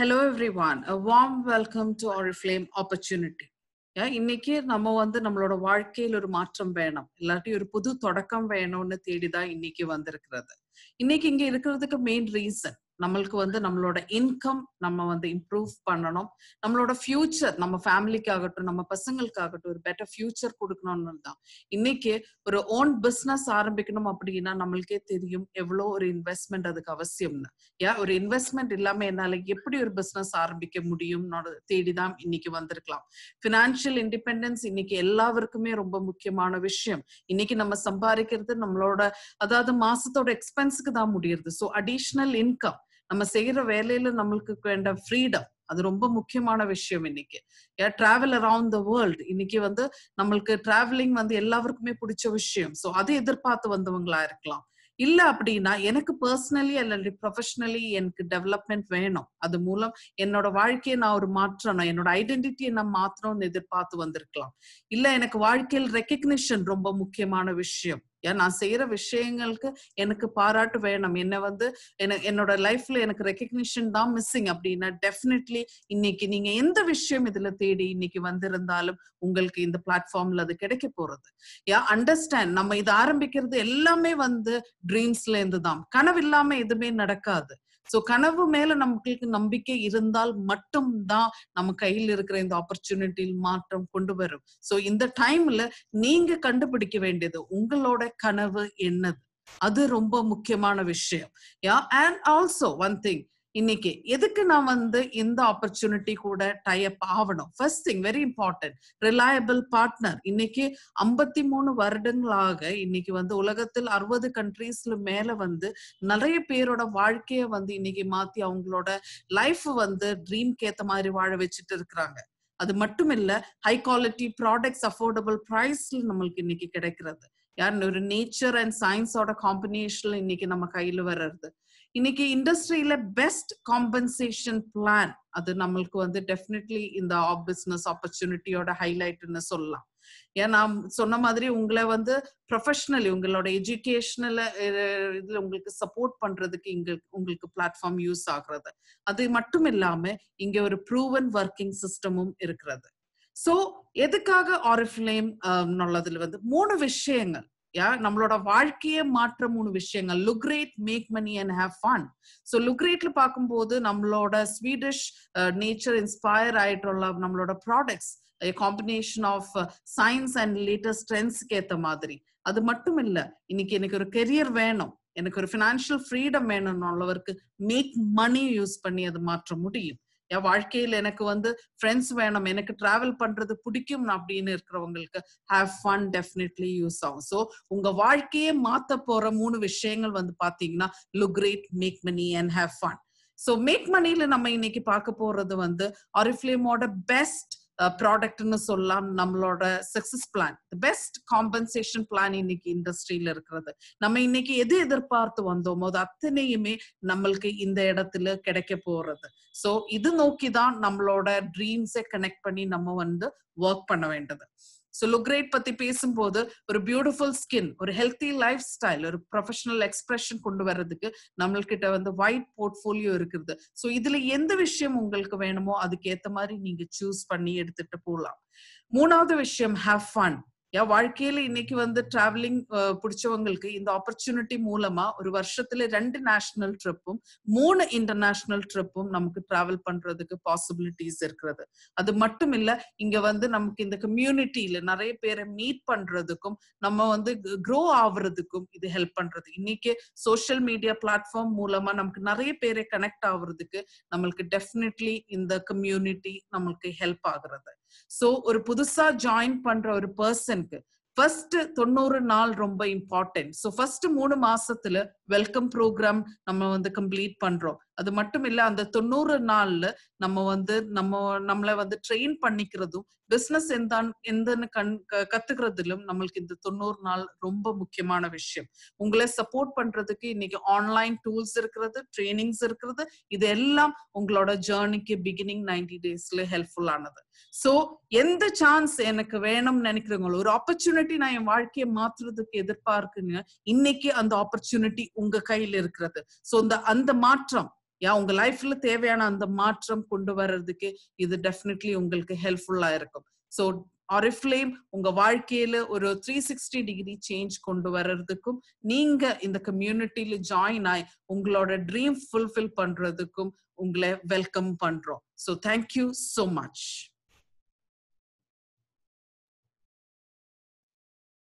hello everyone warm welcome to Oriflame opportunity இன்னைக்கு நம்ம வந்து நம்மளோட வாழ்க்கையில் ஒரு மாற்றம் வேணும் இல்லாட்டி ஒரு புது தொடக்கம் வேணும்னு தேடிதான் இன்னைக்கு வந்திருக்கிறது இன்னைக்கு இங்க இருக்கிறதுக்கு மெயின் ரீசன் நம்மளுக்கு வந்து நம்மளோட இன்கம் நம்ம வந்து இம்ப்ரூவ் பண்ணணும் நம்மளோட ஃபியூச்சர் நம்ம ஃபேமிலிக்காகட்டும் நம்ம பசங்களுக்காகட்டும் ஒரு பெட்டர் ஃபியூச்சர் கொடுக்கணும்னு தான் இன்னைக்கு ஒரு ஓன் பிஸ்னஸ் ஆரம்பிக்கணும் அப்படின்னா நம்மளுக்கே தெரியும் எவ்வளோ ஒரு இன்வெஸ்ட்மெண்ட் அதுக்கு அவசியம்னு ஏன் ஒரு இன்வெஸ்ட்மெண்ட் இல்லாம என்னால எப்படி ஒரு பிஸ்னஸ் ஆரம்பிக்க முடியும் தேடிதான் இன்னைக்கு வந்திருக்கலாம் பினான்சியல் இண்டிபெண்டன்ஸ் இன்னைக்கு எல்லாருக்குமே ரொம்ப முக்கியமான விஷயம் இன்னைக்கு நம்ம சம்பாதிக்கிறது நம்மளோட அதாவது மாசத்தோட எக்ஸ்பென்ஸுக்கு தான் முடியுது ஸோ அடிஷ்னல் இன்கம் நம்ம செய்யற வேலையில நம்மளுக்கு வேண்ட ஃப்ரீடம் அது ரொம்ப முக்கியமான விஷயம் இன்னைக்கு a travel around the world இன்னைக்கு வந்து நம்மளுக்கு டிராவலிங் வந்து எல்லாருக்குமே பிடிச்ச விஷயம் சோ அதை எதிர்பார்த்து வந்தவங்களா இருக்கலாம் இல்ல அப்படின்னா எனக்கு பர்சனலி அல்லது ப்ரொஃபஷனலி எனக்கு டெவலப்மெண்ட் வேணும் அது மூலம் என்னோட வாழ்க்கையை நான் ஒரு மாற்றணும் என்னோட ஐடென்டிட்டியை நான் மாற்றணும்னு எதிர்பார்த்து வந்திருக்கலாம் இல்ல எனக்கு வாழ்க்கையில் ரெக்கக்னிஷன் ரொம்ப முக்கியமான விஷயம் ஏன் நான் செய்யற விஷயங்களுக்கு எனக்கு பாராட்டு வேணும் என்ன வந்து என்னோட லைஃப்ல எனக்கு ரெக்கக்னிஷன் தான் மிஸ்ஸிங் அப்படின்னா டெஃபினெட்லி இன்னைக்கு நீங்க எந்த விஷயம் இதுல தேடி இன்னைக்கு வந்திருந்தாலும் உங்களுக்கு இந்த பிளாட்ஃபார்ம்ல அது கிடைக்க போறது யா அண்டர்ஸ்டாண்ட் நம்ம இது ஆரம்பிக்கிறது எல்லாமே வந்து ட்ரீம்ஸ்ல இருந்து தான் கனவு இல்லாம எதுவுமே நடக்காது சோ கனவு மேல நமக்கு நம்பிக்கை இருந்தால் மட்டும்தான் நம்ம கையில் இருக்கிற இந்த ஆப்பர்ச்சுனிட்டியில் மாற்றம் கொண்டு வரும் சோ இந்த டைம்ல நீங்க கண்டுபிடிக்க வேண்டியது உங்களோட கனவு என்னது அது ரொம்ப முக்கியமான விஷயம் yeah and also one thing இன்னைக்கு எதுக்கு நான் வந்து இந்த ஆப்பர்ச்சுனிட்டி கூட டைப் ஆகணும் first thing very important reliable partner இன்னைக்கு ஐம்பத்தி மூணு வருடங்களாக இன்னைக்கு வந்து உலகத்தில் அறுபது கண்ட்ரீஸ்ல மேல வந்து நிறைய பேரோட வாழ்க்கைய வந்து இன்னைக்கு மாத்தி அவங்களோட லைஃப் வந்து ட்ரீம்க்கு ஏத்த மாதிரி வாழ வச்சுட்டு இருக்கிறாங்க அது மட்டும் இல்ல ஹை குவாலிட்டி ப்ராடக்ட்ஸ் அஃபோர்டபுள் ப்ரைஸ்ல நம்மளுக்கு இன்னைக்கு கிடைக்கிறது யார் ஒரு நேச்சர் அண்ட் சயின்ஸோட காம்பினேஷன்ல இன்னைக்கு நம்ம கையில வர்றது இன்னைக்கு இண்டஸ்ட்ரியில பெஸ்ட் காம்பன்சேஷன் பிளான் அது நம்மளுக்கு வந்து டெஃபினெட்லி இந்த பிஸ்னஸ் ஆப்பர்ச்சுனிட்டியோட ஹைலைட்னு சொல்லலாம் ஏன்னா சொன்ன மாதிரி உங்களை வந்து ப்ரொஃபஷனலி உங்களோட எஜுகேஷனல இதுல உங்களுக்கு சப்போர்ட் பண்றதுக்கு இங்க உங்களுக்கு பிளாட்ஃபார்ம் யூஸ் ஆகுறது அது மட்டும் இல்லாம இங்க ஒரு ப்ரூவன் ஒர்க்கிங் சிஸ்டமும் இருக்கிறது சோ எதுக்காக ஆரிஃப்ளேம் உள்ளதுல வந்து மூணு விஷயங்கள் யா நம்மளோட வாழ்க்கையே மாற்ற மூணு விஷயங்கள் look great make money and have fun so லுக்ரேட்ல பார்க்கும்போது நம்மளோட ஸ்வீடிஷ் நேச்சர் இன்ஸ்பயர் ஆயிட்டுள்ள நம்மளோட products combination of science and latest ட்ரெண்ட்ஸ்க்கு ஏற்ற மாதிரி அது மட்டும் இல்ல இன்னைக்கு எனக்கு ஒரு கெரியர் வேணும் எனக்கு ஒரு ஃபினான்ஷியல் ஃப்ரீடம் வேணும்னு உள்ளவருக்கு மேக் மணி யூஸ் பண்ணி அது மாற்ற முடியும் என் வாழ்க்கையில் எனக்கு வந்து ஃப்ரெண்ட்ஸ் வேணும் எனக்கு டிராவல் பண்றது பிடிக்கும் அப்படின்னு இருக்கிறவங்களுக்கு ஹாவ் ஃபன் டெஃபினெட்லி யூஸ் ஆகும் ஸோ உங்க வாழ்க்கையே மாத்த போற மூணு விஷயங்கள் வந்து பாத்தீங்கன்னா look great make money and have fun so make மணியில நம்ம இன்னைக்கு பார்க்க போறது வந்து ஆரிஃப்ளேமோட பெஸ்ட் ப்ராடக்ட்னு சொல்லலாம் நம்மளோட success plan best compensation plan இன்னைக்கு இண்டஸ்ட்ரியில இருக்கிறது நம்ம இன்னைக்கு எது எதிர்பார்த்து வந்தோமோ அது அத்தனையுமே நம்மளுக்கு இந்த இடத்துல கிடைக்க போறது ஸோ இது நோக்கி தான் நம்மளோட ட்ரீம்ஸை கனெக்ட் பண்ணி நம்ம வந்து ஒர்க் பண்ண வேண்டியது ஸோ லுக் கிரேட் பத்தி பேசும்போது ஒரு பியூட்டிஃபுல் ஸ்கின் ஒரு ஹெல்த்தி லைஃப் ஸ்டைல் ஒரு ப்ரொஃபஷனல் எக்ஸ்பிரஷன் கொண்டு வர்றதுக்கு நம்மள்கிட்ட வந்து ஒயிட் போர்ட்ஃபோலியோ இருக்கிறது ஸோ இதுல எந்த விஷயம் உங்களுக்கு வேணுமோ அதுக்கு ஏத்த மாதிரி நீங்க சூஸ் பண்ணி எடுத்துட்டு போகலாம் மூணாவது விஷயம் ஹாவ் ஃபன் என் வாழ்க்கையில இன்னைக்கு வந்து டிராவலிங் பிடிச்சவங்களுக்கு இந்த ஆப்பர்ச்சுனிட்டி மூலமா ஒரு வருஷத்துல ரெண்டு நேஷனல் ட்ரிப்பும் மூணு இன்டர்நேஷனல் ட்ரிப்பும் நமக்கு டிராவல் பண்றதுக்கு பாசிபிலிட்டிஸ் இருக்கிறது அது மட்டும் இல்ல இங்க வந்து நமக்கு இந்த கம்யூனிட்டியில நிறைய பேரை மீட் பண்றதுக்கும் நம்ம வந்து க்ரோ ஆகுறதுக்கும் இது ஹெல்ப் பண்றது இன்னைக்கு சோசியல் மீடியா பிளாட்ஃபார்ம் மூலமா நமக்கு நிறைய பேரை கனெக்ட் ஆகுறதுக்கு நம்மளுக்கு டெஃபினெட்லி இந்த கம்யூனிட்டி நம்மளுக்கு ஹெல்ப் ஆகுறது சோ ஒரு புதுசா ஜாயின் பண்ற ஒரு பர்சனுக்கு ஃபர்ஸ்ட் தொண்ணூறு நாள் ரொம்ப இம்பார்ட்டன்ட் ஸோ ஃபர்ஸ்ட் மூணு மாசத்துல வெல்கம் ப்ரோக்ராம் நம்ம வந்து கம்ப்ளீட் பண்றோம் அது மட்டும் இல்ல அந்த தொண்ணூறு நாள்ல நம்ம வந்து நம்ம நம்மள வந்து ட்ரெயின் பண்ணிக்கிறதும் பிசினஸ் எந்தான் எந்தன்னு கண் கத்துக்கிறதுலும் நம்மளுக்கு இந்த தொண்ணூறு நாள் ரொம்ப முக்கியமான விஷயம் உங்களை சப்போர்ட் பண்றதுக்கு இன்னைக்கு ஆன்லைன் டூல்ஸ் இருக்கிறது ட்ரைனிங்ஸ் இருக்கிறது இது எல்லாம் உங்களோட ஜேர்னிக்கு பிகினிங் நைன்டி டேஸ்ல ஹெல்ப்ஃபுல் ஆனது சோ எந்த சான்ஸ் எனக்கு வேணும்னு நினைக்கிறவங்க ஒரு ஆப்பர்ச்சுனிட்டி நான் என் வாழ்க்கையை மாத்துறதுக்கு எதிர்பார்க்குங்க இன்னைக்கு அந்த ஆப்பர்ச்சுனிட்டி உங்க கையில இருக்கிறது சோ அந்த அந்த மாற்றம் யா உங்க லைஃப்ல தேவையான அந்த மாற்றம் கொண்டு வர்றதுக்கு இது டெஃபினெட்லி உங்களுக்கு ஹெல்ப்ஃபுல்லா இருக்கும் ஸோ ஆரிஃப்ளேம் உங்க வாழ்க்கையில ஒரு த்ரீ சிக்ஸ்டி டிகிரி சேஞ்ச் கொண்டு வர்றதுக்கும் நீங்க இந்த கம்யூனிட்டியில ஜாயின் ஆகி உங்களோட ட்ரீம் ஃபுல்ஃபில் பண்றதுக்கும் உங்களை வெல்கம் பண்றோம் ஸோ தேங்க்யூ சோ மச்